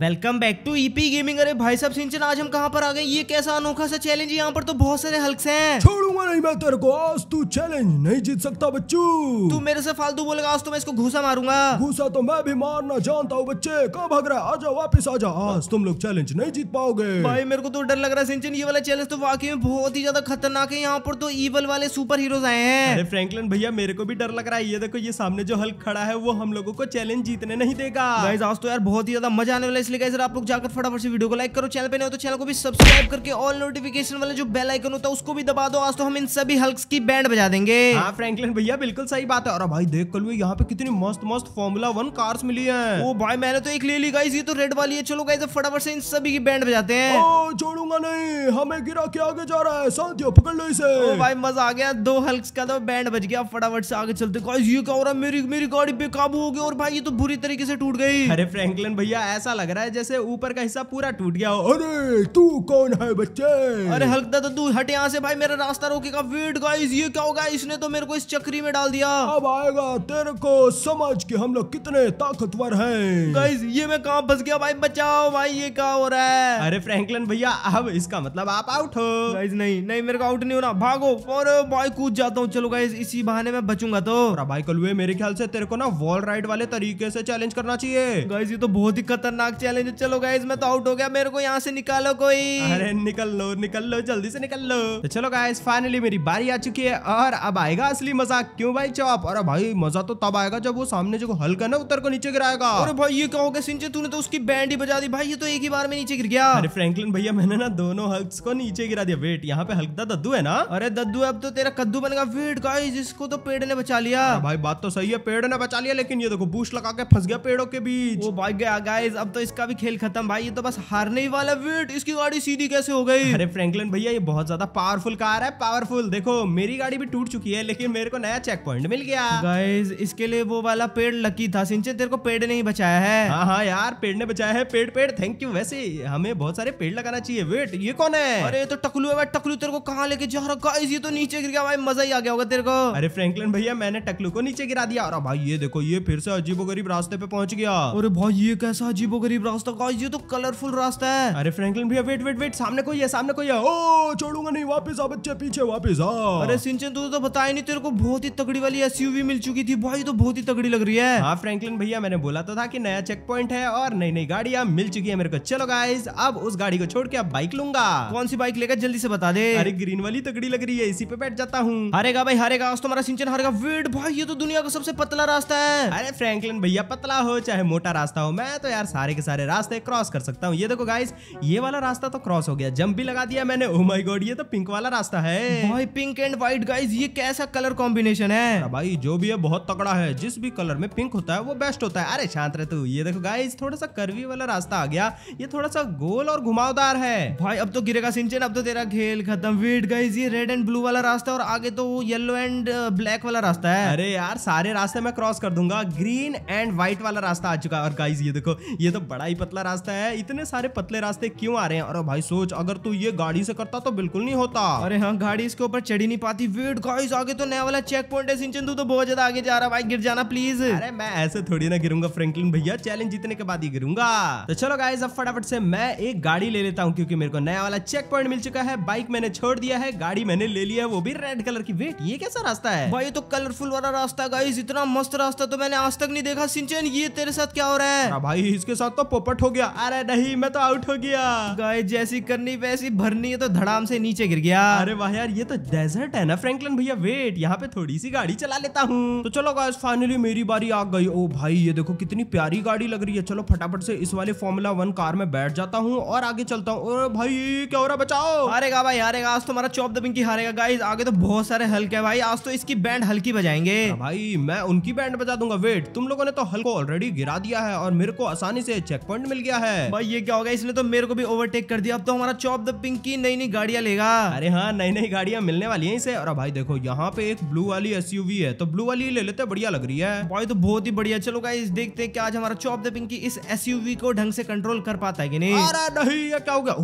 Welcome back to E P gaming अरे भाई साहब सिंचन आज हम कहां पर आ गए ये कैसा अनोखा सा चैलेंज यहाँ पर तो बहुत सारे हल्क हैं छोड़ूंगा नहीं मैं तेरे को आज तू चैलेंज नहीं जीत सकता बच्चू तू मेरे से फालतू बोलेगा आज तो मैं इसको घूसा मारूंगा घूसा तो मैं भी मारना जानता हूँ बच्चे कब भाग रहा है आ जाओ वापिस आ जाओ आज तुम लोग चैलेंज नहीं जीत पाओगे भाई मेरे को तो डर लग रहा है सिंचन ये वाला चैलेंज तो वाकई में बहुत ही ज्यादा खतरनाक है यहाँ पर तो ईवल वाले सुपर हीरो आए हैं फ्रेंकलिन भैया मेरे को भी डर लग रहा है ये देखो ये सामने जो हल्क खड़ा है वो हम लोगो को चैलेंज जीतने नहीं देगा आज तो यार बहुत ही ज्यादा मजा आने वाले इसलिए गाइस आप लोग जाकर फटाफट से वीडियो को लाइक करो चैनल पर नहीं हो तो चैनल को भी सब्सक्राइब करके ऑल नोटिफिकेशन वाले जो बेल आइकन होता है उसको भी दबा दो आज तो हम इन सभी हल्क्स की बैंड बजा देंगे हाँ फ्रैंकलिन भैया बिल्कुल सही बात है और भाई देख कर यहाँ पे कितनी मस्त मस्त फॉर्मुला वन कार्स मिली है वो भाई मैंने तो एक ले ली गाइस ये तो रेड वाली है चलो गाइस फटाफट से इन सभी की बैंड बजाते हैं छोड़ूंगा नहीं हमें गिरा के आगे जा रहा है साथियों पकड़ लो इसे ओ भाई मजा आ गया दो हल्क्स का तो बैंड बज गया फटाफट से आगे चलते गाइस ये क्या हो रहा है मेरी मेरी गाड़ी बेकाबू हो गई और भाई ये तो बुरी तरीके से टूट गई अरे फ्रैंकलिन भैया ऐसा लग रहा है जैसे ऊपर का हिस्सा पूरा टूट गया हो अरे तू कौन है बच्चे अरे हल्क दादा तो तू हट यहाँ से भाई मेरा रास्ता रोकेगा वेट गाइस ये क्या होगा इसने तो मेरे को इस चक्री में डाल दिया अब आएगा तेरे को समझ के हम लोग कितने ताकतवर है गाइस ये मैं कहा फंस गया भाई बचाओ भाई ये क्या हो रहा है अरे फ्रैंकलिन भैया अब इसका मतलब आप आउट हो गाइस नहीं नहीं मेरे को आउट नहीं होना भागो और भाई कूद जाता हूँ चलो गाइस इसी बहाने में बचूंगा तो भाई कल मेरे ख्याल से तेरे को ना वॉल राइड वाले तरीके से चैलेंज करना चाहिए गाइस ये तो बहुत ही खतरनाक चैलेंज चलो गाइज मैं तो आउट हो गया मेरे को यहाँ से निकालो कोई अरे निकल लो निकल लो जल्दी से निकल लो तो चलो गाइज फाइनली मेरी बारी आ चुकी है और अब आएगा असली मजाक क्यों भाई चौप अरे भाई मजा तो तब आएगा जब वो सामने जो हल्का ना उतर को नीचे गिराएगा अरे भाई ये क्या सिंचे तूने तो उसकी बैंड ही बजा दी भाई ये तो एक ही बार में नीचे गिर गया अरे फ्रेंकलिन भैया मैंने ना दोनों हल्क को नीचे गिरा दिया वेट यहाँ पे हल्का दद्दू है ना अरे दद्दू अब तो तेरा कद्दू बनेगा वेट गाइज इसको तो पेड़ ने बचा लिया भाई बात तो सही है पेड़ ने बचा लिया लेकिन ये देखो बूश लगा के फंस गया पेड़ों के बीच वो भाग गया गाइज अब तो इस इसका भी खेल खत्म भाई ये तो बस हारने ही वाला वेट इसकी गाड़ी सीधी कैसे हो गई अरे फ्रैंकलिन भैया ये बहुत ज्यादा पावरफुल कार है पावरफुल देखो मेरी गाड़ी भी टूट चुकी है लेकिन मेरे को नया चेक पॉइंट मिल गया गाइज इसके लिए वो वाला पेड़ लकी था सिंचन तेरे को पेड़ नहीं बचाया है हाँ हाँ यार पेड़ ने बचाया है पेड़ पेड़ थैंक यू वैसे हमें बहुत सारे पेड़ लगाना चाहिए वेट ये कौन है अरे तो टकलू है टकलू तेरे को कहाँ लेके जा रहा गाइज ये तो नीचे गिर गया भाई मजा ही आ गया होगा तेरे को अरे फ्रेंकलिन भैया मैंने टकलू को नीचे गिरा दिया और भाई ये देखो ये फिर से अजीबो रास्ते पे पहुंच गया अरे भाई ये कैसा अजीबो गरीब रास्ता गाइस ये तो कलरफुल रास्ता है अरे फ्रैंकलिन भैया वेट वेट वेट सामने कोई है सामने कोई है ओ छोड़ूंगा नहीं वापस आ बच्चे पीछे वापस आ अरे सिंचन तू तो, तो बता ही नहीं तेरे को बहुत ही तगड़ी वाली एसयूवी मिल चुकी थी भाई तो बहुत ही तगड़ी लग रही है हां फ्रैंकलिन भैया मैंने बोला तो था कि नया चेक पॉइंट है और नई नई गाड़ियां मिल चुकी है मेरे को चलो गाइस अब उस गाड़ी को छोड़ के अब बाइक लूंगा कौन सी बाइक लेगा जल्दी से बता दे अरे ग्रीन वाली तगड़ी लग रही है इसी पे बैठ जाता हूँ हरेगा भाई हरेगा आज तुम्हारा सिंचन हरेगा वेट भाई ये तो दुनिया का सबसे पतला रास्ता है अरे फ्रैंकलिन भैया पतला हो चाहे मोटा रास्ता हो मैं तो यार सारे के सारे सारे रास्ते क्रॉस कर सकता हूँ ये देखो गाइस ये वाला रास्ता तो क्रॉस हो गया जंप भी लगा दिया मैंने ओ माय गॉड ये तो पिंक वाला रास्ता है भाई पिंक एंड व्हाइट गाइस ये कैसा कलर कॉम्बिनेशन है भाई जो भी है बहुत तगड़ा है जिस भी कलर में पिंक होता है वो बेस्ट होता है अरे शांत रहे तू ये देखो गाइस थोड़ा सा करवी वाला रास्ता आ गया ये थोड़ा सा गोल और घुमावदार है भाई अब तो गिरेगा सिंचन अब तो तेरा खेल खत्म वेट गाइस ये रेड एंड ब्लू वाला रास्ता और आगे तो येलो एंड ब्लैक वाला रास्ता है अरे यार सारे रास्ते मैं क्रॉस कर दूंगा ग्रीन एंड व्हाइट वाला रास्ता आ चुका है और गाइज ये देखो ये तो बड़ा बड़ा ही पतला रास्ता है इतने सारे पतले रास्ते क्यों आ रहे हैं अरे भाई सोच अगर तू ये गाड़ी से करता तो बिल्कुल नहीं होता अरे हाँ गाड़ी इसके ऊपर चढ़ी नहीं पाती वेट गाइस आगे तो नया वाला चेक पॉइंट है सिंचन तू तो बहुत ज्यादा आगे जा रहा भाई गिर जाना प्लीज अरे मैं ऐसे थोड़ी ना गिरूंगा फ्रेंकलिन भैया चैलेंज जीतने के बाद ही गिरूंगा तो चलो गाइज अब फटाफट से मैं एक गाड़ी ले लेता हूँ क्योंकि मेरे को नया वाला चेक पॉइंट मिल चुका है बाइक मैंने छोड़ दिया है गाड़ी मैंने ले लिया है वो भी रेड कलर की वेट ये कैसा रास्ता है भाई तो कलरफुल वाला रास्ता गाइज इतना मस्त रास्ता तो मैंने आज तक नहीं देखा सिंचन ये तेरे साथ क्या हो रहा है भाई इसके साथ तो पोपट हो गया अरे नहीं मैं तो आउट हो गया गाय जैसी करनी वैसी भरनी है तो धड़ाम से नीचे गिर गया अरे वाह यार ये तो डेजर्ट है ना फ्रैंकलिन भैया वेट यहाँ पे थोड़ी सी गाड़ी चला लेता हूँ तो चलो गाइस फाइनली मेरी बारी आ गई ओ भाई ये देखो कितनी प्यारी गाड़ी लग रही है चलो फटाफट से इस वाले फॉर्मूला वन कार में बैठ जाता हूँ और आगे चलता हूँ भाई क्या हो रहा बचाओ हारेगा भाई हारेगा आज तुम्हारा चौप दबिंग की हारेगा गाइज आगे तो बहुत सारे हल्के भाई आज तो इसकी बैंड हल्की बजाएंगे हाँ भाई मैं उनकी बैंड बजा दूंगा वेट तुम लोगों ने तो हल्को ऑलरेडी गिरा दिया है और मेरे को आसानी से चेक पॉइंट मिल गया है भाई ये क्या होगा इसने तो मेरे को भी ओवरटेक कर दिया अब तो हमारा चौप द पिंक की नई नई गाड़ियां लेगा अरे हाँ नई नई गाड़ियां मिलने वाली है इसे और भाई देखो यहाँ पे एक ब्लू वाली एस है तो ब्लू वाली ले लेते बढ़िया लग रही है भाई तो बहुत ही बढ़िया चलो गाइस देखते हैं क्या आज हमारा चौप द पिंक की इस एस को ढंग से कंट्रोल कर पाता है कि नहीं अरे नहीं ये क्या हो गया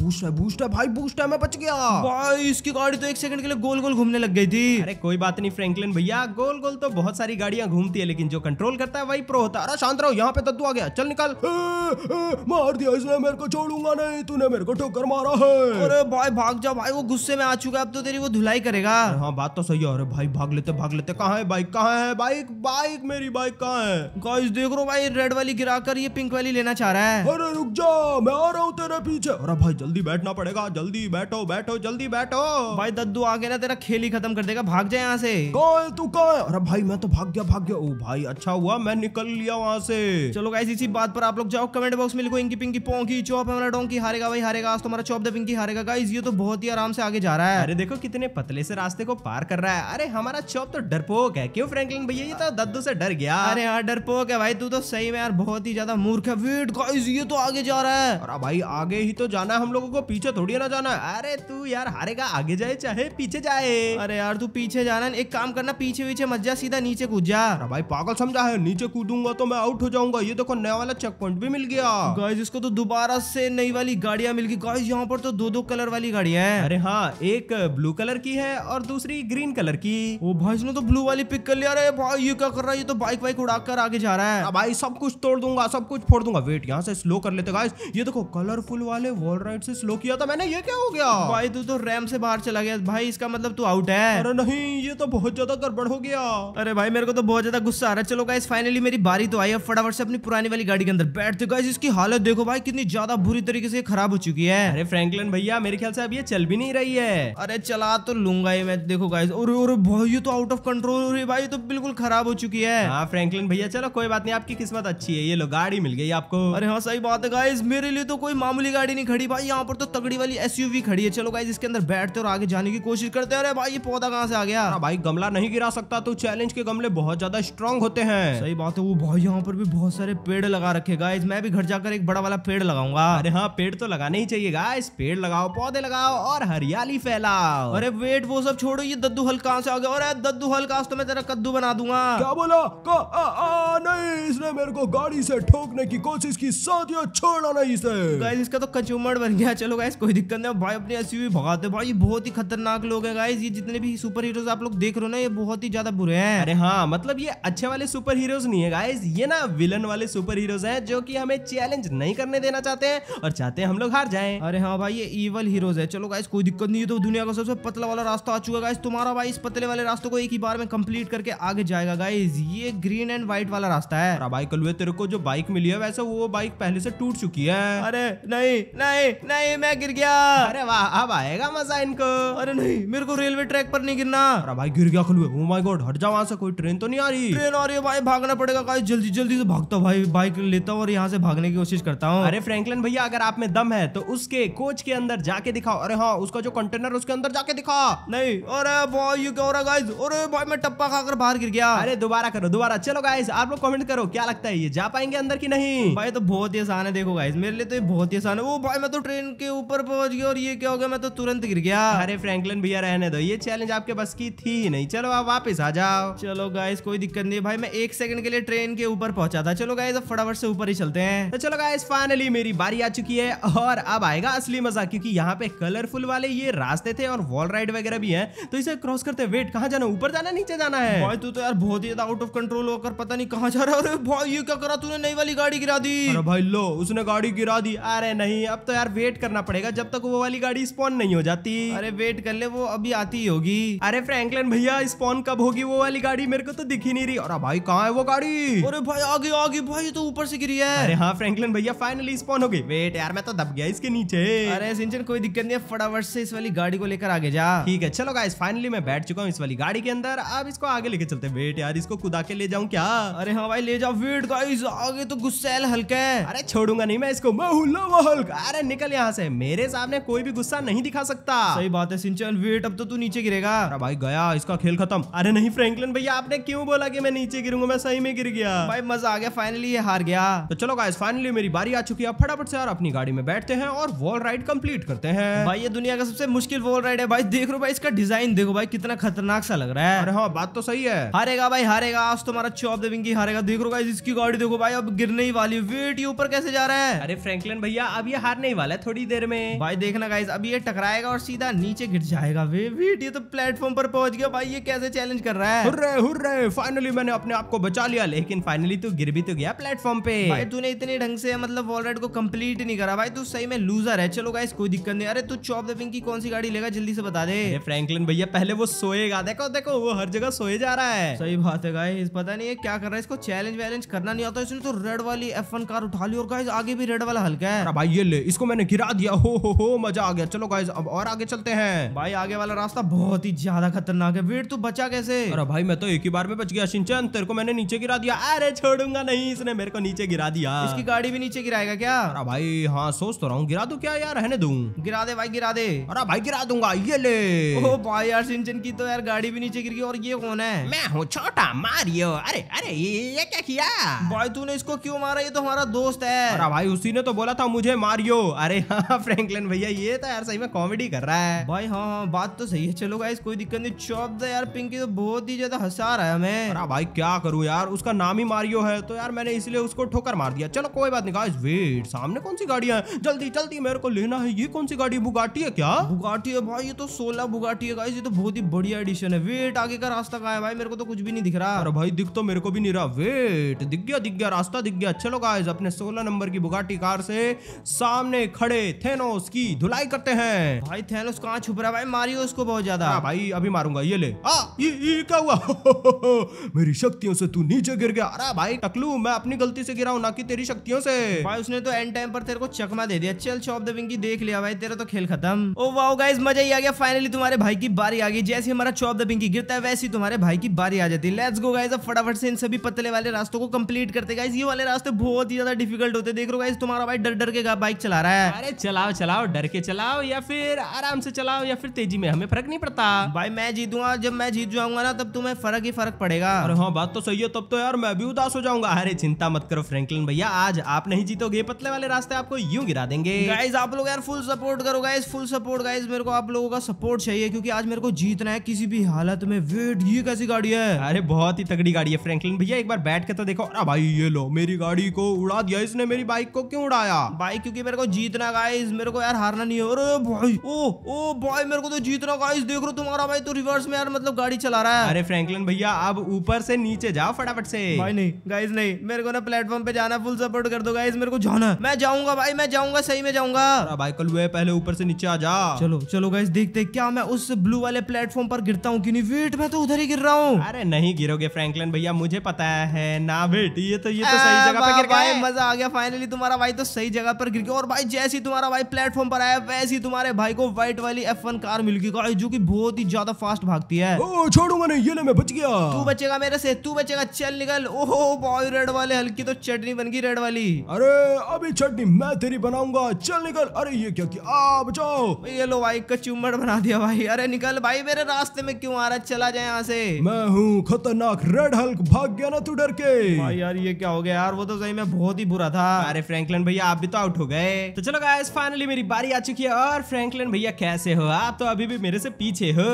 बूस्ट है बूस्ट है भाई बूस्ट है मैं बच गया भाई इसकी गाड़ी तो एक सेकंड के लिए गोल गोल घूमने लग गई थी अरे कोई बात नहीं फ्रैंकलिन भैया गोल गोल तो बहुत सारी गाड़ियां घूमती है लेकिन जो कंट्रोल करता है वही प्रो होता है अरे शांत रहो यहाँ पे तद्दू आ गया चल निकल मार दिया इसने मेरे को छोड़ूंगा नहीं तूने मेरे को ठोकर मारा है अरे भाई भाग जा भाई वो गुस्से में आ चुका है अब तो तेरी वो धुलाई करेगा हाँ बात तो सही है अरे भाई भाग लेते भाग लेते कहा है बाइक कहाँ है बाइक बाइक मेरी बाइक कहाँ है गाइस देख रहा भाई रेड वाली गिरा कर ये पिंक वाली लेना चाह रहा है अरे रुक जा मैं आ रहा हूँ तेरे पीछे अरे भाई जल्दी बैठना पड़ेगा जल्दी बैठो बैठो जल्दी बैठो भाई दद्दू आगे ना तेरा खेल ही खत्म कर देगा भाग जाए यहाँ से कहा तू कहा अरे भाई मैं तो भाग गया भाग गया ओ भाई अच्छा हुआ मैं निकल लिया वहाँ से चलो गाइस इसी बात पर आप लोग जाओ कमेंट बॉक्स में लिखो इनकी पिंकी पोंकी चौप हमारा डोंकी हारेगा भाई हारेगा आज तुम्हारा तो हमारा चौप द पिंकी हारेगा गाइज ये तो बहुत ही आराम से आगे जा रहा है अरे देखो कितने पतले से रास्ते को पार कर रहा है अरे हमारा चौप तो डरपोक है क्यों फ्रैंकलिन भैया ये तो दद्दू से डर गया अरे यार हाँ, डरपोक है भाई तू तो सही में यार बहुत ही ज्यादा मूर्ख है वेट गाइज ये तो आगे जा रहा है अरे भाई आगे ही तो जाना है हम लोगों को पीछे थोड़ी ना जाना है अरे तू यार हारेगा आगे जाए चाहे पीछे जाए अरे यार तू पीछे जाना एक काम करना पीछे पीछे मत जा सीधा नीचे कूद जा भाई पागल समझा है नीचे कूदूंगा तो मैं आउट हो जाऊंगा ये देखो नया वाला चेक फंड भी मिल गया गाइज इसको तो दोबारा से नई वाली गाड़िया मिल गई गाइज यहाँ पर तो दो दो कलर वाली गाड़िया है अरे हाँ एक ब्लू कलर की है और दूसरी ग्रीन कलर की वो भाई इसने तो ब्लू वाली पिक कर लिया अरे भाई ये क्या कर रहा है ये तो बाइक वाइक उड़ा कर आगे जा रहा है भाई सब कुछ तोड़ दूंगा सब कुछ फोड़ दूंगा वेट यहाँ से स्लो कर लेते गाइस ये देखो कलरफुल वाले वॉल राइड से स्लो किया था मैंने ये क्या हो गया भाई तू तो रैम से बाहर चला गया भाई इसका मतलब तू आउट है अरे नहीं ये तो बहुत ज्यादा गड़बड़ हो गया अरे भाई मेरे को तो बहुत ज्यादा गुस्सा आ रहा है चलो गाइस फाइनली मेरी बारी तो आई है फटाफट से अपनी पुरानी वाली गाड़ी के अंदर बैठते गाइस इसकी हालत देखो भाई कितनी ज्यादा बुरी तरीके से खराब हो चुकी है अरे फ्रैंकलिन भैया मेरे ख्याल से अब ये चल भी नहीं रही है अरे चला तो लूंगा ये मैं देखो गाइस और और भाई ये तो आउट ऑफ कंट्रोल हो रही भाई तो बिल्कुल खराब हो चुकी है हाँ फ्रैंकलिन भैया चलो कोई बात नहीं आपकी किस्मत अच्छी है ये लो गाड़ी मिल गई आपको अरे हाँ सही बात है गाइस मेरे लिए तो कोई मामूली गाड़ी नहीं खड़ी भाई यहाँ पर तो तगड़ी वाली एसयूवी खड़ी है चलो गाइस इसके अंदर बैठते और आगे जाने की कोशिश करते अरे भाई ये पौधा कहाँ से आ गया हाँ भाई गमला नहीं गिरा सकता तो चैलेंज के गमले बहुत ज्यादा स्ट्रॉन्ग होते हैं सही बात है वो भाई यहाँ पर भी बहुत सारे पेड़ लगा रखेगा गाइस मैं भी घर जाकर एक बड़ा वाला पेड़ लगाऊंगा अरे हाँ पेड़ तो लगाना ही चाहिए गाइस पेड़ लगाओ पौधे लगाओ और हरियाली फैलाओ अरे वेट वो सब छोड़ो ये दद्दू हल्का से आ गया अरे दद्दू हल्का तो मैं तेरा कद्दू बना दूंगा क्या बोला का, आ, आ, नहीं इसने मेरे को गाड़ी से ठोकने की कोशिश की साथ साथियों छोड़ा नहीं इसे गाइस इसका तो कचूमड़ बन गया चलो गाइस कोई दिक्कत नहीं भाई अपनी एसयूवी भगाते भाई बहुत ही खतरनाक लोग है गाइस ये जितने भी सुपर हीरो आप लोग देख रहे हो ना ये बहुत ही ज्यादा बुरे हैं अरे हाँ मतलब ये अच्छे वाले सुपर हीरोज नहीं है गाइस ये ना विलन वाले सुपर हीरोज हैं जो जो कि हमें चैलेंज नहीं करने देना चाहते हैं और चाहते हैं हम लोग हार जाए अरे हाँ भाई ये ईवल हीरोज है चलो गाइस कोई दिक्कत नहीं है तो दुनिया का सबसे पतला वाला रास्ता आ चुका गाइस तुम्हारा भाई इस पतले वाले रास्ते को एक ही बार में कम्प्लीट करके आगे जाएगा गाइज ये ग्रीन एंड व्हाइट वाला रास्ता है बाइक कल तेरे को जो बाइक मिली है वैसे वो बाइक पहले से टूट चुकी है अरे नहीं नहीं नहीं मैं गिर गया अरे वाह अब आएगा मजा इनको अरे नहीं मेरे को रेलवे ट्रैक पर नहीं गिरना अरे भाई गिर गया खुलवे ओ माय गॉड हट जा वहां से कोई ट्रेन तो नहीं आ रही ट्रेन आ रही है भाई भागना पड़ेगा गाइस जल्दी जल्दी से भागता भाई बाइक लेता और और यहाँ से भागने की कोशिश करता हूँ अरे फ्रैंकलिन भैया अगर आप में दम है तो उसके कोच के अंदर जाके दिखाओ अरे हाँ उसका जो कंटेनर उसके अंदर जाके दिखाओ नहीं अरे भाई ये क्या हो रहा गाइस अरे भाई मैं टप्पा खाकर बाहर गिर गया अरे दोबारा करो दोबारा चलो गाइस आप लोग कमेंट करो क्या लगता है ये जा पाएंगे अंदर की नहीं भाई तो बहुत ही आसान है देखो गाइस मेरे लिए तो ये बहुत ही आसान है वो भाई मैं तो ट्रेन के ऊपर पहुंच गया और ये क्या हो गया मैं तो तुरंत गिर गया अरे फ्रैंकलिन भैया रहने दो ये चैलेंज आपके बस की थी ही नहीं चलो आप वापस आ जाओ चलो गाइस कोई दिक्कत नहीं भाई मैं एक सेकंड के लिए ट्रेन के ऊपर पहुंचा था चलो गाइस फटाफट से ऊपर पर ही चलते हैं तो चलो गाइस फाइनली मेरी बारी आ चुकी है और अब आएगा असली मजा क्योंकि यहाँ पे कलरफुल वाले ये रास्ते थे और वॉल राइड वगैरह भी है तो इसे क्रॉस करते वेट कहाँ जाना ऊपर जाना नीचे जाना है भाई तू तो यार बहुत ही आउट ऑफ कंट्रोल होकर पता नहीं कहाँ जा रहा है भाई ये क्या करा तूने नई वाली गाड़ी गिरा दी अरे भाई लो उसने गाड़ी गिरा दी अरे नहीं अब तो यार वेट करना पड़ेगा जब तक वो वाली गाड़ी स्पॉन नहीं हो जाती अरे वेट कर ले वो अभी आती होगी अरे फ्रैंकलिन भैया स्पॉन कब होगी वो वाली गाड़ी मेरे को तो दिखी नहीं रही अरे भाई कहाँ है वो गाड़ी अरे भाई आगे आगे भाई तो ऊपर से गिरी रही है अरे हाँ फ्रैंकलिन भैया फाइनली स्पॉन हो गई वेट यार मैं तो दब गया इसके नीचे अरे सिंचन कोई दिक्कत नहीं है फटाफट से इस वाली गाड़ी को लेकर आगे जा ठीक है चलो गाइस फाइनली मैं बैठ चुका हूँ इस वाली गाड़ी के अंदर अब इसको आगे लेके चलते वेट यार इसको कुदा के ले जाऊँ क्या अरे हाँ भाई ले जाओ वेट गाइस आगे तो गुस्सा हल्का है अरे छोड़ूंगा नहीं मैं इसको हल्का अरे निकल यहाँ से मेरे सामने कोई भी गुस्सा नहीं दिखा सकता सही बात है सिंचन वेट अब तो तू नीचे गिरेगा अरे भाई गया इसका खेल खत्म अरे नहीं फ्रैंकलिन भैया आपने क्यों बोला की मैं नीचे गिरूंगा मैं सही में गिर गया भाई मजा आ गया फाइनली हार गया तो चलो गाइस फाइनली मेरी बारी आ चुकी है फटाफट से यार अपनी गाड़ी में बैठते हैं और वॉल राइड कंप्लीट करते हैं भाई ये दुनिया का सबसे मुश्किल वॉल राइड है भाई देख रो भाई इसका डिजाइन देखो भाई कितना खतरनाक सा लग रहा है अरे हाँ बात तो सही है हारेगा भाई हारेगा आज तुम्हारा चौप देवेंगी हारेगा देख रो गाइस इसकी गाड़ी देखो भाई अब गिरने ही वाली वेट ये ऊपर कैसे जा रहा है अरे फ्रेंकलिन भैया अब ये हारने ही वाला है थोड़ी देर में भाई देखना गाइस अब ये टकराएगा और सीधा नीचे गिर जाएगा वे वेट ये तो प्लेटफॉर्म पर पहुंच गया भाई ये कैसे चैलेंज कर रहा है फाइनली मैंने अपने आप को बचा लिया लेकिन फाइनली तो गिर भी तो गया प्लेटफॉर्म पे भाई तूने इतने ढंग से मतलब वॉलराइड को कंप्लीट नहीं करा भाई तू सही में लूजर है चलो गाइस कोई दिक्कत नहीं अरे तू चॉप द विंग की कौन सी गाड़ी लेगा जल्दी से बता दे फ्रैंकलिन भैया पहले वो सोएगा देखो देखो वो हर जगह सोए जा रहा है सही बात है गाइस पता नहीं है क्या कर रहा है इसको चैलेंज वैलेंज करना नहीं आता इसने तो रेड वाली एफ कार उठा ली और गाइस आगे भी रेड वाला हल्का है भाई ये ले इसको मैंने गिरा दिया हो हो हो मजा आ गया चलो गाइस अब और आगे चलते हैं भाई आगे वाला रास्ता बहुत ही ज्यादा खतरनाक है वीर तू बचा कैसे अरे भाई मैं तो एक ही बार में बच गया सिंचन तेरे को मैंने नीचे गिरा दिया अरे छोड़ूंगा नहीं इसने मेरे को नीचे गिरा गिरा हाँ। दिया इसकी गाड़ी भी नीचे गिराएगा क्या अरे भाई हाँ सोच तो रहा हूँ गिरा दू क्या यार रहने दू गिरा दे भाई गिरा दे अरे भाई गिरा दूंगा ये ले ओ भाई यार सिंचन की तो यार गाड़ी भी नीचे गिर गई और ये कौन है मैं हूँ छोटा मारियो अरे अरे ये क्या किया भाई तूने इसको क्यों मारा ये तो हमारा दोस्त है अरे भाई उसी ने तो बोला था मुझे मारियो अरे हाँ फ्रेंकलिन भैया ये तो यार सही में कॉमेडी कर रहा है भाई हाँ हाँ बात तो सही है चलो गाइस कोई दिक्कत नहीं चौप दे यार पिंकी तो बहुत ही ज्यादा हंसा रहा है मैं अरे भाई क्या करूँ यार उसका नाम ही मारियो है तो यार मैंने इसलिए उसको ठोकर मार दिया चलो कोई बात नहीं गाइस वेट सामने कौन सी गाड़ियां हैं जल्दी जल्दी मेरे को लेना है ये कौन सी गाड़ी बुगाटी है क्या बुगाटी है भाई ये तो सोलह बुगाटी है गाइस ये तो बहुत ही बढ़िया एडिशन है वेट आगे का रास्ता कहा है भाई मेरे को तो कुछ भी नहीं दिख रहा अरे भाई दिख तो मेरे को भी नहीं रहा वेट दिख गया दिख गया रास्ता दिख गया चलो गाइस अपने सोलह नंबर की बुगाटी कार से सामने खड़े थे की धुलाई करते हैं भाई थे कहाँ छुप रहा है भाई मारियो उसको बहुत ज्यादा भाई अभी मारूंगा ये ले हाँ, क्या हुआ मेरी शक्तियों से तू नीचे गिर गया अरे भाई टकलू मैं अपनी गलती से गिरा हूँ बाकी तेरी शक्तियों से भाई उसने तो एंड टाइम पर तेरे को चकमा दे दिया चल चौप द देख लिया भाई तेरा तो खेल खत्म ओ वाओ गाइस मजा ही आ गया फाइनली तुम्हारे भाई की बारी आ गई जैसे हमारा चौप द गिरता है वैसे ही तुम्हारे भाई की बारी आ जाती है लेट्स गो गाइस अब फटाफट से इन सभी पतले वाले रास्तों को कंप्लीट करते गाइस ये वाले रास्ते बहुत ही ज्यादा डिफिकल्ट होते देख रहे हो गाइस तुम्हारा भाई डर डर के बाइक चला रहा है अरे चलाओ चलाओ डर के चलाओ या फिर आराम से चलाओ या फिर तेजी में हमें फर्क नहीं पड़ता भाई मैं जीतूंगा जब मैं जीत जाऊंगा ना तब तुम्हें फर्क ही फर्क पड़ेगा अरे हाँ बात तो सही है तब तो यार मैं भी उदास हो जाऊंगा अरे चिंता मत करो फ्रेंकल अकील भैया आज आप नहीं जीतोगे पतले वाले रास्ते आपको यूं गिरा देंगे गाइज आप लोग यार फुल सपोर्ट करो गाइज फुल सपोर्ट गाइज मेरे को आप लोगों का सपोर्ट चाहिए क्योंकि आज मेरे को जीतना है किसी भी हालत में वेट ये कैसी गाड़ी है अरे बहुत ही तगड़ी गाड़ी है फ्रेंकलिन भैया एक बार बैठ के तो देखो अरे भाई ये लो मेरी गाड़ी को उड़ा दिया इसने मेरी बाइक को क्यों उड़ाया बाइक क्योंकि मेरे को जीतना गाइज मेरे को यार हारना नहीं है अरे भाई ओ ओ भाई मेरे को तो जीतना गाइज देख रो तुम्हारा भाई तो रिवर्स में यार मतलब गाड़ी चला रहा है अरे फ्रैंकलिन भैया अब ऊपर से नीचे जाओ फटाफट से भाई नहीं गाइज नहीं मेरे को ना प्लेटफॉर्म पे जाना फुल सपोर्ट कर दो गाइज मेरे को जाना मैं जाऊंगा भाई मैं जाऊंगा सही में जाऊंगा भाई कल हुए पहले ऊपर से नीचे आ जा चलो चलो गाइस देखते क्या मैं उस ब्लू वाले प्लेटफॉर्म पर गिरता हूँ नहीं वेट मैं तो उधर ही गिर रहा हूँ अरे नहीं गिरोगे फ्रैंकलिन भैया मुझे पता है ना बेट ये तो ये तो सही जगह पर गिर मजा आ गया फाइनली तुम्हारा भाई तो सही जगह पर गिर गया और भाई जैसे ही तुम्हारा भाई प्लेटफॉर्म पर आया वैसे ही तुम्हारे भाई को व्हाइट वाली एफ कार मिल गई जो की बहुत ही ज्यादा फास्ट भागती है छोड़ूंगा नहीं ये मैं बच गया तू बचेगा मेरे से तू बचेगा चल निकल ओहो बॉय रेड वाले हल्की तो चट अपनी बन गई रेड वाली अरे अभी चटनी मैं तेरी बनाऊंगा चल निकल अरे ये क्या किया आ बचाओ ये लो भाई कचूमर बना दिया भाई अरे निकल भाई मेरे रास्ते में क्यों आ रहा चला जाए यहाँ से मैं हूँ खतरनाक रेड हल्क भाग गया ना तू डर के भाई यार ये क्या हो गया यार वो तो सही में बहुत ही बुरा था अरे फ्रैंकलिन भैया आप भी तो आउट हो गए तो चलो गाइस फाइनली मेरी बारी आ चुकी है और फ्रैंकलिन भैया कैसे हो आप तो अभी भी मेरे से पीछे हो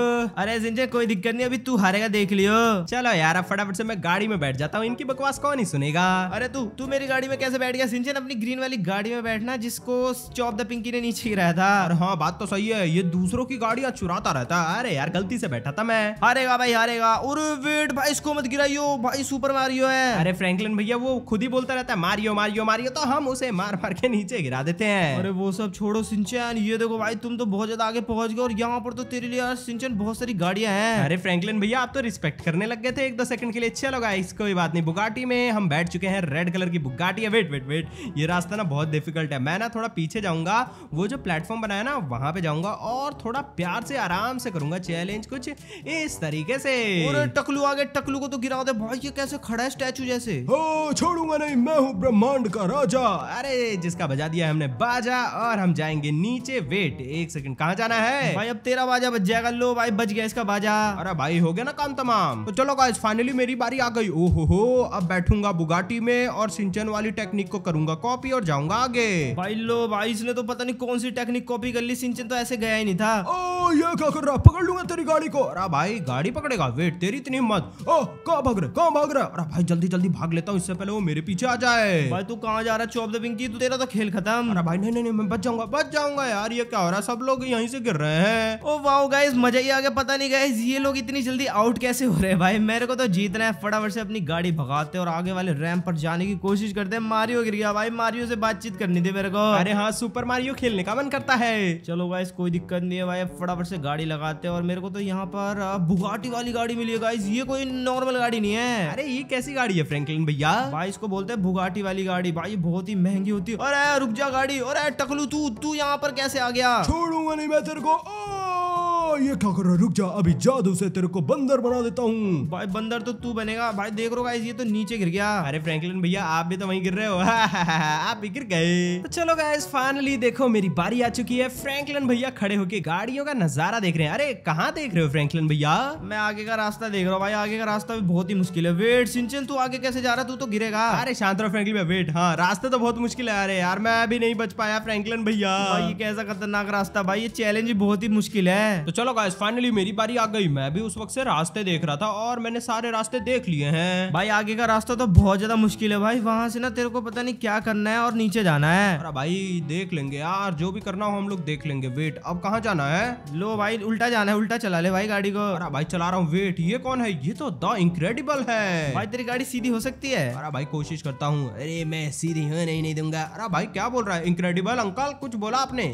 अरे जिंजे कोई दिक्कत नहीं अभी तू हारेगा देख लियो चलो यार फटाफट से मैं गाड़ी में बैठ जाता हूँ इनकी बकवास कौन ही सुनेगा अरे तू तू मेरी गाड़ी में कैसे बैठ गया सिंचन अपनी ग्रीन वाली गाड़ी में बैठना जिसको चौप द पिंकी ने नीचे गिराया था और हाँ बात तो सही है ये दूसरों की गाड़ियां चुराता रहता है अरे यार गलती से बैठा था मैं हारेगा भाई हारेगा और वेट भाई इसको मत गिराइयो भाई सुपर मारियो है अरे फ्रेंकलिन भैया वो खुद ही बोलता रहता है मारियो मारियो मारियो तो हम उसे मार मार के नीचे गिरा देते हैं अरे वो सब छोड़ो सिंचन ये देखो भाई तुम तो बहुत ज्यादा आगे पहुंच गए और यहाँ पर तो तेरे लिए यार सिंचन बहुत सारी गाड़ियां हैं अरे फ्रेंकलिन भैया आप तो रिस्पेक्ट करने लग गए थे एक दो सेकंड के लिए अच्छा लगा इसको बात नहीं बुगाटी में हम बैठ चुके हैं रेड कलर की बुगाटी है वेट वेट वेट ये रास्ता ना बहुत डिफिकल्ट है मैं ना थोड़ा पीछे जाऊंगा वो जो प्लेटफॉर्म बनाया ना वहां पे जाऊंगा और थोड़ा प्यार से आराम से करूंगा चैलेंज कुछ इस तरीके से टकलू आगे टकलू को तो गिरा दे भाई ये कैसे खड़ा है स्टैचू जैसे हो छोड़ूंगा नहीं मैं हूँ ब्रह्मांड का राजा अरे जिसका बजा दिया हमने बाजा और हम जाएंगे नीचे वेट एक सेकंड कहाँ जाना है भाई अब तेरा बाजा बज जाएगा लो भाई बज गया इसका बाजा अरे भाई हो गया ना काम तमाम तो चलो फाइनली मेरी बारी आ गई ओहो अब बैठूंगा बुगाटी में और सिंचन वाली टेक्निक को करूंगा कॉपी और जाऊंगा आगे भाई लो भाई इसने तो पता नहीं कौन सी टेक्निक कॉपी कर ली सिंचन तो ऐसे गया ही नहीं था ओ ये क्या कर रहा पकड़ लूंगा तेरी गाड़ी को अरे भाई गाड़ी पकड़ेगा वेट तेरी इतनी हिम्मत ओ कहा भाग रहे कहा भाग रहा अरे भाई जल्दी जल्दी भाग लेता हूँ इससे पहले वो मेरे पीछे आ जाए भाई तू कहा जा रहा चौप दे पिंकी तू तेरा तो खेल खत्म अरे भाई नहीं नहीं मैं बच जाऊंगा बच जाऊंगा यार ये क्या हो रहा सब लोग यहीं से गिर रहे हैं ओ वाओ गाइस मजा ही आ गया पता नहीं गाइस ये लोग इतनी जल्दी आउट कैसे हो रहे हैं भाई मेरे को तो जीतना है फटाफट से अपनी गाड़ी भगाते और आगे वाले रैम पर जाने की कोशिश कोशिश करते हैं मारियो गिर गया भाई मारियो से बातचीत करनी थी मेरे को अरे हाँ सुपर मारियो खेलने का मन करता है चलो भाई कोई दिक्कत नहीं है भाई फटाफट से गाड़ी लगाते हैं और मेरे को तो यहाँ पर बुगाटी वाली गाड़ी मिली है गाइस ये कोई नॉर्मल गाड़ी नहीं है अरे ये कैसी गाड़ी है फ्रेंकलिन भैया भाई इसको बोलते हैं बुगाटी वाली गाड़ी भाई बहुत ही महंगी होती है और रुक जा गाड़ी और टकलू तू तू यहाँ पर कैसे आ गया छोड़ूंगा नहीं मैं तेरे को ये क्या कर रहा रुक जा अभी जादू से तेरे को बंदर बना देता हूँ भाई बंदर तो तू बनेगा भाई देख रहा ये तो नीचे गिर गया अरे फ्रैंकलिन भैया आप भी तो वहीं गिर रहे हो आप भी गिर गए तो चलो गाइस फाइनली देखो मेरी बारी आ चुकी है फ्रैंकलिन भैया खड़े होके गाड़ियों का नजारा देख रहे हैं अरे कहाँ देख रहे हो फ्रेंकलिन भैया मैं आगे का रास्ता देख रहा हूँ भाई आगे का रास्ता भी बहुत ही मुश्किल है वेट सिंचल तू आगे कैसे जा रहा तू तो गिरेगा अरे शांत रहो फ्रेंकलिन भैया वेट हाँ रास्ते तो बहुत मुश्किल है अरे यार मैं अभी नहीं बच पाया फ्रेंकलिन भैया ये कैसा खतरनाक रास्ता भाई ये चैलेंज बहुत ही मुश्किल है तो चलो चलो गाइस फाइनली मेरी बारी आ गई मैं भी उस वक्त से रास्ते देख रहा था और मैंने सारे रास्ते देख लिए हैं भाई आगे का रास्ता तो बहुत ज्यादा मुश्किल है भाई वहाँ से ना तेरे को पता नहीं क्या करना है और नीचे जाना है अरे भाई देख लेंगे यार जो भी करना हो हम लोग देख लेंगे वेट अब कहाँ जाना है लो भाई उल्टा जाना है उल्टा चला ले भाई गाड़ी को अरे भाई चला रहा हूँ वेट ये कौन है ये तो द इनक्रेडिबल है भाई तेरी गाड़ी सीधी हो सकती है अरे भाई कोशिश करता हूँ अरे मैं सीधी हूँ नहीं नहीं दूंगा अरे भाई क्या बोल रहा है इनक्रेडिबल अंकल कुछ बोला आपने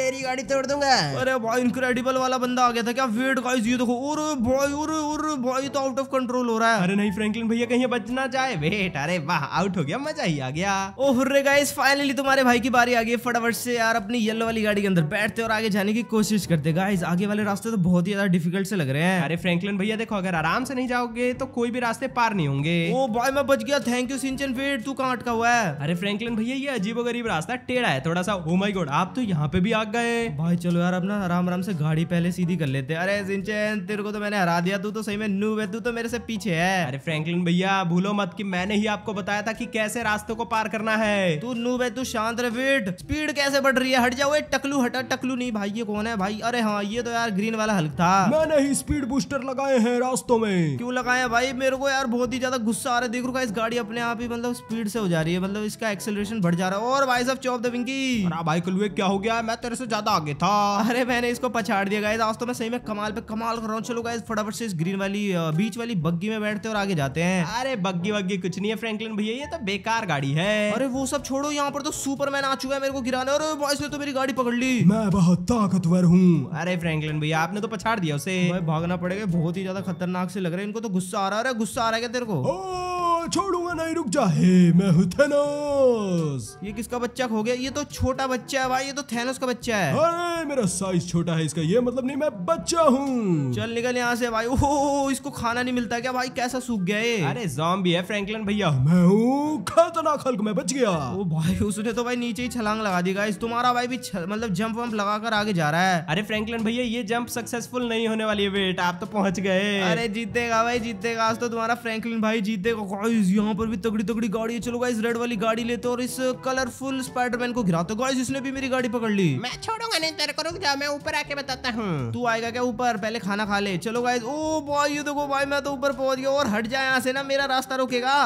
तेरी गाड़ी तोड़ दूंगा अरे भाई इनक्रेडिबल इनक्रेडिबल वाला बंदा आ गया था क्या वेट गाइस ये देखो और बॉय और और बॉय तो आउट ऑफ कंट्रोल हो रहा है अरे नहीं फ्रैंकलिन भैया कहीं बचना चाहे वेट अरे वाह आउट हो गया मजा ही आ गया ओह रे गाइस फाइनली तुम्हारे भाई की बारी आ गई फटाफट से यार अपनी येलो वाली गाड़ी के अंदर बैठते और आगे जाने की कोशिश करते गाइस आगे वाले रास्ते तो बहुत ही ज्यादा डिफिकल्ट से लग रहे हैं अरे फ्रैंकलिन भैया देखो अगर आराम से नहीं जाओगे तो कोई भी रास्ते पार नहीं होंगे ओ बॉय मैं बच गया थैंक यू सिंचन वेट तू कहां अटका हुआ है अरे फ्रैंकलिन भैया ये अजीबोगरीब रास्ता टेढ़ा है थोड़ा सा ओ माय गॉड आप तो यहाँ पे भी आ गए भाई चलो यार अपना आराम आराम से गाड़ी पहले सीधी कर लेते अरे सिंचन तेरे को तो मैंने हरा दिया तू तो सही में नू है तू तो मेरे से पीछे है अरे फ्रैंकलिन भैया भूलो मत कि मैंने ही आपको बताया था कि कैसे रास्ते को पार करना है तू नू है तू शांत रहे फिट स्पीड कैसे बढ़ रही है हट जाओ टकलू हटा टकलू नहीं भाई ये कौन है भाई अरे हाँ ये तो यार ग्रीन वाला हल्क था मैंने ही स्पीड बूस्टर लगाए हैं रास्तों में क्यों लगाए भाई मेरे को यार बहुत ही ज्यादा गुस्सा आ रहा है देख रुका इस गाड़ी अपने आप ही मतलब स्पीड से हो जा रही है मतलब इसका एक्सेलरेशन बढ़ जा रहा है और भाई साहब चौप दबिंगी भाई क्या हो गया मैं तेरे से ज्यादा आगे था अरे मैंने इसको पछा छाड़ दिया गाइज आज तो मैं सही में कमाल पे कमाल कर रहा हूँ चलो गाइज फटाफट से इस ग्रीन वाली बीच वाली बग्गी में बैठते और आगे जाते हैं अरे बग्गी वग्गी कुछ नहीं है फ्रेंकलिन भैया ये तो बेकार गाड़ी है अरे वो सब छोड़ो यहाँ पर तो सुपरमैन आ चुका है मेरे को गिराने और इसने तो मेरी गाड़ी पकड़ ली मैं बहुत ताकतवर हूँ अरे फ्रेंकलिन भैया आपने तो पछाड़ दिया उसे भागना पड़ेगा बहुत ही ज्यादा खतरनाक से लग रहा है इनको तो गुस्सा आ रहा है गुस्सा आ रहा है क्या तेरे को दूंगा छोड़ूंगा नहीं रुक जा हे मैं हूँ थेनोस ये किसका बच्चा खो गया ये तो छोटा बच्चा है भाई ये तो थेनोस का बच्चा है अरे मेरा साइज छोटा है इसका ये मतलब नहीं मैं बच्चा हूँ चल निकल यहाँ से भाई ओहो इसको खाना नहीं मिलता क्या भाई कैसा सूख गया ये अरे जॉम्बी है फ्रैंकलिन भैया मैं हूँ खतरनाक हल्क मैं बच गया ओ भाई उसने तो भाई नीचे ही छलांग लगा दी गाइस तुम्हारा भाई भी मतलब जंप वंप लगा कर आगे जा रहा है अरे फ्रैंकलिन भैया ये जंप सक्सेसफुल नहीं होने वाली है बेट आप तो पहुँच गए अरे जीतेगा भाई जीतेगा आज तो तुम्हारा फ्रैंकलिन भाई जीतेगा गाइस यहाँ पर भी तगड़ी तगड़ी गाड़ी है चलो गाइस रेड वाली गाड़ी लेते और इस कलरफुल स्पाइडरमैन को गिराते गाइस इसने भी मेरी गाड़ी पकड़ ली मैं छोड़ूंगा नहीं तेरे को रुक जा मैं ऊपर आके बताता हूँ तू आएगा क्या ऊपर पहले खाना खा ले चलो गाइस ओ भाई ये देखो भाई मैं तो ऊपर पहुंच गया और हट जाए यहाँ से ना मेरा रास्ता रोकेगा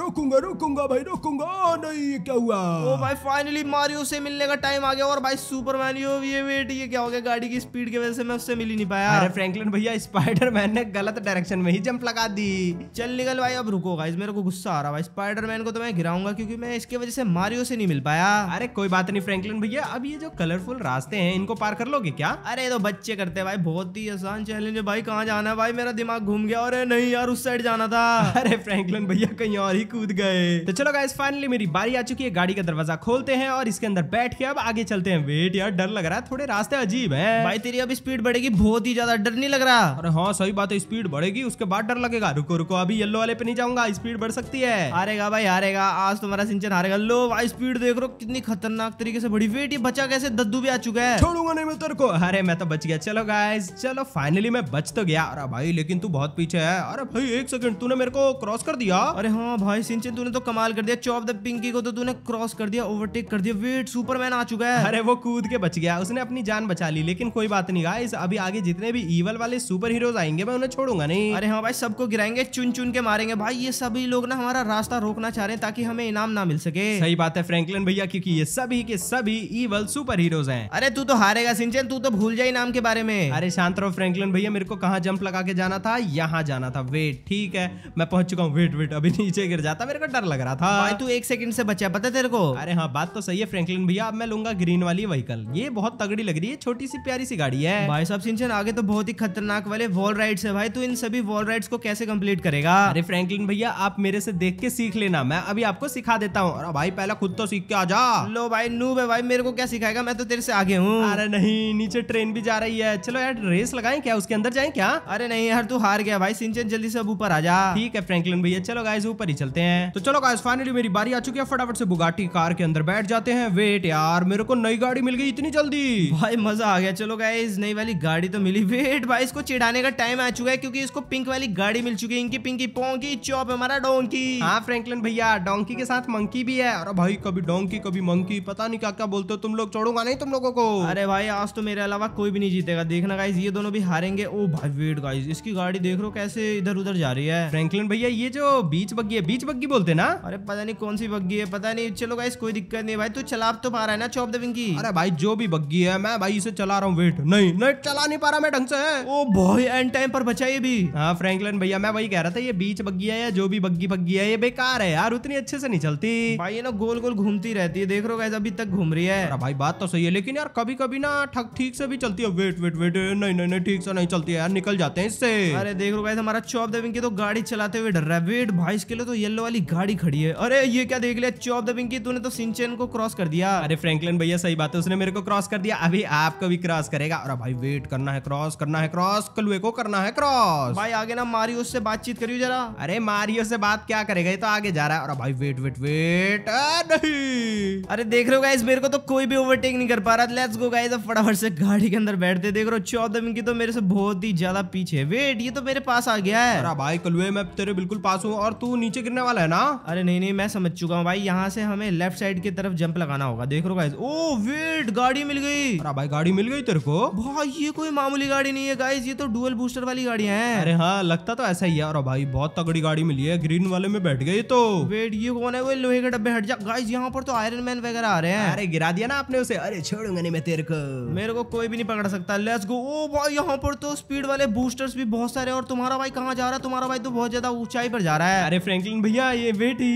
रोकूंगा रोकूंगा भाई रोकूंगा नहीं क्या हुआ ओ भाई फाइनली मारियो से मिलने का टाइम आ गया और भाई सुपरमैन ये वेट ये क्या हो गया गाड़ी की स्पीड की वजह से मैं उससे मिल ही नहीं पाया अरे फ्रैंकलिन भैया स्पाइडरमैन ने गलत डायरेक्शन में ही जंप लगा दी चल निकल भाई अब रुको गाइस मेरे को गुस्सा आ रहा भाई स्पाइडरमैन को तो मैं गिराऊंगा क्योंकि मैं इसके वजह से मारियो से नहीं मिल पाया अरे कोई बात नहीं फ्रैंकलिन भैया अब ये जो कलरफुल रास्ते हैं इनको पार कर लोगे क्या अरे तो बच्चे करते भाई बहुत ही आसान चैलेंज है भाई कहाँ जाना है भाई मेरा दिमाग घूम गया अरे नहीं यार उस साइड जाना था अरे फ्रेंकलिन भैया कहीं और ही कूद गए तो चलो गाइस फाइनली मेरी बारी आ चुकी है गाड़ी का दरवाजा खोलते हैं और इसके अंदर बैठ के अब आगे चलते हैं वेट यार डर लग रहा है थोड़े रास्ते अजीब है भाई तेरी अब स्पीड बढ़ेगी बहुत ही ज्यादा डर नहीं लग रहा अरे हाँ सही बात है स्पीड बढ़ेगी उसके बाद डर लगेगा रुको रुको अभी येलो वाले पे नहीं जाऊंगा स्पीड पड़ सकती है हारेगा भाई हारेगा आज तुम्हारा सिंचन हारेगा लो भाई स्पीड देख रो कितनी खतरनाक तरीके से बड़ी वेट ये बचा कैसे दद्दू भी आ चुका है छोड़ूंगा नहीं मैं तेरे को अरे मैं तो बच गया चलो गाइस चलो फाइनली मैं बच तो गया अरे भाई लेकिन तू बहुत पीछे है अरे भाई एक सेकंड तूने मेरे को क्रॉस कर दिया अरे हाँ भाई सिंचन तूने तो कमाल कर दिया चौप द पिंकी को तो तूने क्रॉस कर दिया ओवरटेक कर दिया वेट सुपरमैन आ चुका है अरे वो कूद के बच गया उसने अपनी जान बचा ली लेकिन कोई बात नहीं गाइस अभी आगे जितने भी ईवल वाले सुपर हीरोज आएंगे मैं उन्हें छोड़ूंगा नहीं अरे हाँ भाई सबको गिराएंगे चुन चुन के मारेंगे भाई ये सभी लोग ना हमारा रास्ता रोकना चाह रहे हैं ताकि हमें इनाम ना मिल सके सही बात है फ्रैंकलिन भैया क्योंकि ये सभी के सभी ईवल सुपर हीरोज हैं अरे तू तो हारेगा सिंचन तू तो भूल जाए इनाम के बारे में अरे शांत रहो फ्रेंकलिन भैया मेरे को कहाँ जंप लगा के जाना था यहाँ जाना था वेट ठीक है मैं पहुंच चुका हूँ वेट वेट अभी नीचे गिर जाता मेरे को डर लग रहा था तू एक सेकंड से बचा पता तेरे को अरे हाँ बात तो सही है फ्रेंकलिन भैया अब मैं लूंगा ग्रीन वाली व्हीकल ये बहुत तगड़ी लग रही है छोटी सी प्यारी सी गाड़ी है भाई साहब सिंचन आगे तो बहुत ही खतरनाक वाले वॉल राइड्स है भाई तू इन सभी वॉल राइड्स को कैसे कम्प्लीट करेगा अरे फ्रेंकलिन भैया आप मेरे से देख के सीख लेना मैं अभी आपको सिखा देता हूँ अरे भाई पहले खुद तो सीख के आ जा लो भाई नू भाई मेरे को क्या सिखाएगा मैं तो तेरे से आगे हूँ अरे नहीं नीचे ट्रेन भी जा रही है चलो यार रेस लगाए क्या उसके अंदर जाए क्या अरे नहीं यार तू हार गया भाई सिंचन जल्दी से अब ऊपर आ जा ठीक है फ्रेंकलिन भैया चलो गाय ऊपर ही चलते हैं तो चलो गाय फाइनली मेरी बारी आ चुकी है फटाफट से बुगाटी कार के अंदर बैठ जाते हैं वेट यार मेरे को नई गाड़ी मिल गई इतनी जल्दी भाई मजा आ गया चलो गाय नई वाली गाड़ी तो मिली वेट भाई इसको चिढ़ाने का टाइम आ चुका है क्योंकि इसको पिंक वाली गाड़ी मिल चुकी है इनकी पिंकी पोंकी चौप हमारा डोंकी हाँ फ्रैंकलिन भैया डोंकी के साथ मंकी भी है अरे भाई कभी डोंकी कभी मंकी पता नहीं क्या क्या बोलते हो तुम लोग छोड़ूंगा नहीं तुम लोगों को अरे भाई आज तो मेरे अलावा कोई भी नहीं जीतेगा देखना गाइज ये दोनों भी हारेंगे ओ भाई वेट गाइज इसकी गाड़ी देख रो कैसे इधर उधर जा रही है फ्रेंकलिन भैया ये जो बीच बग्गी है बीच बग्गी बोलते ना अरे पता नहीं कौन सी बग्गी है पता नहीं चलो गाइस कोई दिक्कत नहीं भाई तू चला तो पा रहा है ना चौप दबिंग की अरे भाई जो भी बग्गी है मैं भाई इसे चला रहा हूँ वेट नहीं नहीं चला नहीं पा रहा मैं ढंग से ओ भाई एंड टाइम पर बचा भी हाँ फ्रेंकलिन भैया मैं वही कह रहा था ये बीच बग्गी है या जो भी बग्गी बग्गी बग्गी है ये बेकार है यार उतनी अच्छे से नहीं चलती भाई ये ना गोल गोल घूमती रहती है देख रो हो गैस अभी तक घूम रही है भाई बात तो सही है लेकिन यार कभी कभी ना ठक ठीक से भी चलती है वेट वेट वेट नहीं नहीं नहीं ठीक से नहीं चलती है यार निकल जाते हैं इससे अरे देख रो हो गैस हमारा चौप दबिंग की तो गाड़ी चलाते हुए डर रहा है वेट भाई इसके लिए तो येलो वाली गाड़ी खड़ी है अरे ये क्या देख लिया चौप दबिंग की तूने तो सिंचन को क्रॉस कर दिया अरे फ्रेंकलिन भैया सही बात है उसने मेरे को क्रॉस कर दिया अभी आपको भी क्रॉस करेगा और भाई वेट करना है क्रॉस करना है क्रॉस कलुए को करना है क्रॉस भाई आगे ना मारियो से बातचीत करियो जरा अरे मारियो से बाद क्या करेगा ये तो आगे जा रहा है और भाई वेट वेट वेट आ, नहीं अरे देख रहे हो गाइस मेरे को तो कोई भी ओवरटेक नहीं कर पा रहा लेट्स गो गाइस अब फटाफट से गाड़ी के अंदर बैठते देख रहे हो चौदह मिनट की तो मेरे से बहुत ही ज्यादा पीछे वेट ये तो मेरे पास आ गया है अरे भाई कलुए मैं तेरे बिल्कुल पास हूँ और तू नीचे गिरने वाला है ना अरे नहीं नहीं मैं समझ चुका हूँ भाई यहाँ से हमें लेफ्ट साइड की तरफ जंप लगाना होगा देख रहे हो ओ वेट oh, गाड़ी मिल गई भाई गाड़ी मिल गई तेरे को भाई ये कोई मामूली गाड़ी नहीं है गाइज ये तो डुअल बूस्टर वाली गाड़ियां हैं अरे हाँ लगता तो ऐसा ही है और भाई बहुत तगड़ी गाड़ी मिली है ग्रीन वाले में बैठ गए तो वेट ये कौन है वो लोहे के डब्बे हट जा गाइस यहाँ पर तो आयरन मैन वगैरह आ रहे हैं अरे गिरा दिया ना आपने उसे अरे छोड़ूंगा नहीं मैं तेरे को मेरे को कोई भी नहीं पकड़ सकता लेट्स गो ओ भाई यहाँ पर तो स्पीड वाले बूस्टर्स भी बहुत सारे और तुम्हारा भाई कहाँ जा रहा है तुम्हारा भाई तो बहुत ज्यादा ऊंचाई पर जा रहा है अरे फ्रेंकलिन भैया ये बेटी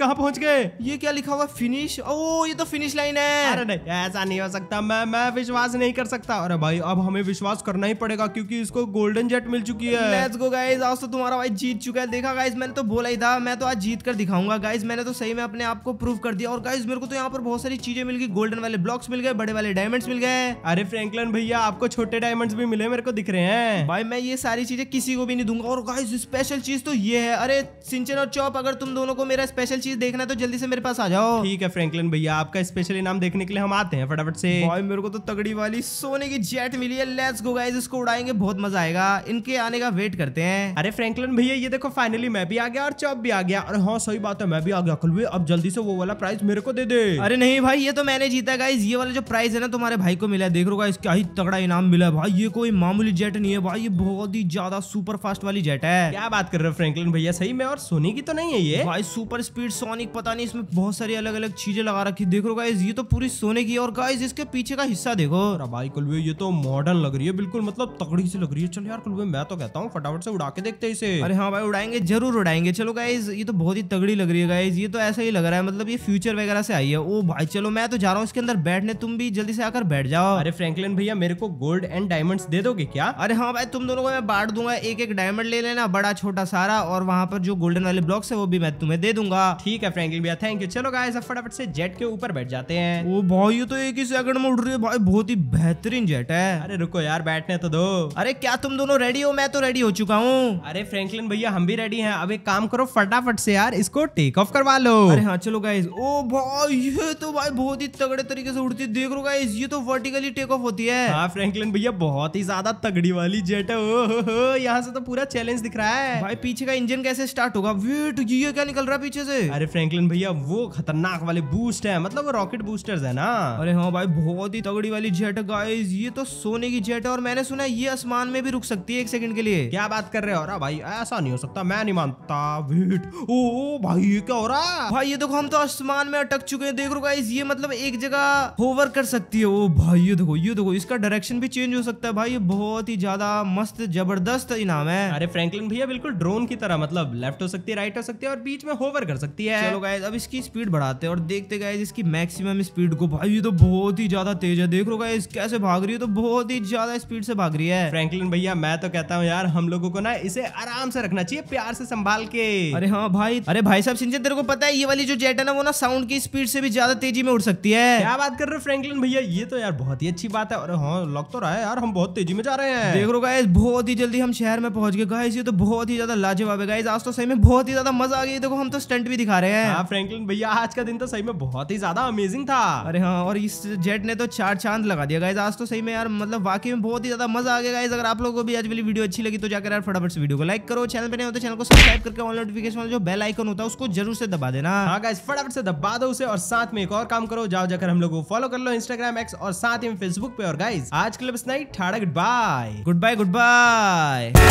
कहाँ पहुंच गए ये क्या लिखा हुआ फिनिश ओ ये तो फिनिश लाइन है अरे नहीं ऐसा नहीं हो सकता मैं मैं विश्वास नहीं कर सकता अरे भाई अब हमें विश्वास करना ही पड़ेगा क्योंकि इसको गोल्डन जेट मिल चुकी है लेट्स गो गाइस आज तो तुम्हारा भाई जीत चुका है देखा गाइस मैंने तो बोला बोला ही था मैं तो आज जीत कर दिखाऊंगा गाइज मैंने तो सही में अपने आप को प्रूव कर दिया और गाइज मेरे को तो यहाँ पर बहुत सारी चीजें मिल गई गोल्डन वाले ब्लॉक्स मिल गए बड़े वाले डायमंड्स मिल गए अरे फ्रेंकलन भैया आपको छोटे डायमंड्स भी मिले मेरे को दिख रहे हैं भाई मैं ये सारी चीजें किसी को भी नहीं दूंगा और गाइज स्पेशल चीज तो ये है अरे सिंचन और चौप अगर तुम दोनों को मेरा स्पेशल चीज देखना है तो जल्दी से मेरे पास आ जाओ ठीक है फ्रेंकलन भैया आपका स्पेशल इनाम देखने के लिए हम आते हैं फटाफट से भाई मेरे को तो तगड़ी वाली सोने की जेट मिली है लेट्स गो गाइज इसको उड़ाएंगे बहुत मजा आएगा इनके आने का वेट करते हैं अरे फ्रेंकलन भैया ये देखो फाइनली मैं भी आ गया यार भी आ गया अरे हाँ सही बात है मैं भी आ गया अकल अब जल्दी से वो वाला प्राइज मेरे को दे दे अरे नहीं भाई ये तो मैंने जीता गाइज ये वाला जो प्राइज है ना तुम्हारे भाई को मिला है देख रो इसका ही तगड़ा इनाम मिला है भाई ये कोई मामूली जेट नहीं है भाई ये बहुत ही ज्यादा सुपर फास्ट वाली जेट है क्या बात कर रहे हो फ्रेंकलिन भैया सही में और सोनी की तो नहीं है ये भाई सुपर स्पीड सोनिक पता नहीं इसमें बहुत सारी अलग अलग चीजें लगा रखी देख रो गाइज ये तो पूरी सोने की और गाइज इसके पीछे का हिस्सा देखो भाई कुलवे ये तो मॉडर्न लग रही है बिल्कुल मतलब तगड़ी से लग रही है चल यार कुलवे मैं तो कहता हूँ फटाफट से उड़ा के देखते इसे अरे हाँ भाई उड़ाएंगे जरूर उड़ाएंगे चलो गाइज ये तो बहुत ही तगड़ी लग रही है गाइज ये तो ऐसा ही लग रहा है मतलब ये फ्यूचर वगैरह से आई है ओ भाई चलो मैं तो जा रहा हूँ इसके अंदर बैठने तुम भी जल्दी से आकर बैठ जाओ अरे फ्रैंकलिन भैया मेरे को गोल्ड एंड डायमंड्स दे दोगे क्या अरे हाँ भाई तुम दोनों को मैं बांट दूंगा एक एक डायमंड ले लेना बड़ा छोटा सारा और वहाँ पर जो गोल्डन वाले ब्लॉक्स है वो भी मैं तुम्हें दे दूंगा ठीक है फ्रेंकलिन भैया थैंक यू चलो गाइज अब फटाफट से जेट के ऊपर बैठ जाते हैं वो भाई ये तो एक ही सेकंड में उड़ रही है भाई बहुत ही बेहतरीन जेट है अरे रुको यार बैठने तो दो अरे क्या तुम दोनों रेडी हो मैं तो रेडी हो चुका हूँ अरे फ्रेंकलिन भैया हम भी रेडी है अब एक काम काम करो फटाफट से यार इसको टेक ऑफ करवा लो अरे हाँ चलो गाइज ओ भाई ये तो भाई बहुत ही तगड़े तरीके से उड़ती है देख रो गाइज ये तो वर्टिकली टेक ऑफ होती है हाँ फ्रैंकलिन भैया बहुत ही ज्यादा तगड़ी वाली जेट है यहाँ से तो पूरा चैलेंज दिख रहा है भाई पीछे का इंजन कैसे स्टार्ट होगा वेट ये क्या निकल रहा है पीछे से अरे फ्रैंकलिन भैया वो खतरनाक वाले बूस्ट है मतलब रॉकेट बूस्टर है ना अरे हाँ भाई बहुत ही तगड़ी वाली जेट है गाइज ये तो सोने की जेट है और मैंने सुना ये आसमान में भी रुक सकती है एक सेकंड के लिए क्या बात कर रहे हो रहा भाई ऐसा नहीं हो सकता मैं नहीं मानता वेट ओ भाई ये क्या हो रहा है भाई ये देखो हम तो आसमान में अटक चुके हैं देख रो गाइस ये मतलब एक जगह होवर कर सकती है ओ भाई ये देखो ये देखो इसका डायरेक्शन भी चेंज हो सकता है भाई ये बहुत ही ज्यादा मस्त जबरदस्त इनाम है अरे फ्रैंकलिन भैया बिल्कुल ड्रोन की तरह मतलब लेफ्ट हो सकती है राइट हो सकती है और बीच में होवर कर सकती है चलो गाइस अब इसकी स्पीड बढ़ाते हैं और देखते गाइस इसकी मैक्सिमम स्पीड को भाई ये तो बहुत ही ज्यादा तेज है देख रो गाइस कैसे भाग रही है तो बहुत ही ज्यादा स्पीड से भाग रही है फ्रैंकलिन भैया मैं तो कहता हूँ यार हम लोगों को ना इसे आराम से रखना चाहिए प्यार से संभाल के जाएंगे अरे हाँ भाई अरे भाई साहब सिंचन तेरे को पता है ये वाली जो जेट है ना वो ना साउंड की स्पीड से भी ज्यादा तेजी में उड़ सकती है क्या बात कर रहे हो फ्रेंकलिन भैया ये तो यार बहुत ही अच्छी बात है अरे हाँ लग तो रहा है यार हम बहुत तेजी में जा रहे हैं देख रो गाइस बहुत ही जल्दी हम शहर में पहुंच गए गाइस ये तो बहुत ही ज्यादा लाजवाब है गाइस आज तो सही में बहुत ही ज्यादा मजा आ गई देखो हम तो स्टंट भी दिखा रहे हैं फ्रेंकलिन हाँ, भैया आज का दिन तो सही में बहुत ही ज्यादा अमेजिंग था अरे हाँ और इस जेट ने तो चार चांद लगा दिया गाइज आज तो सही में यार मतलब वाकई में बहुत ही ज्यादा मजा आ गया गाइज अगर आप लोगों को भी आज वाली वीडियो अच्छी लगी तो जाकर यार फटाफट से वीडियो को लाइक करो चैनल पर नहीं हो तो चैनल को सब्सक्राइब करके ऑल नोटिफिकेशन वाला जो बेल आइकन होता है उसको जरूर से दबा देना हाँ फटाफट से दबा दो उसे और साथ में एक और काम करो जाओ जाकर हम लोग को फॉलो कर लो इंस्टाग्राम एक्स और साथ ही फेसबुक पे और गाइज आज के लिए बस नहीं ठाड़ा good bye good bye good bye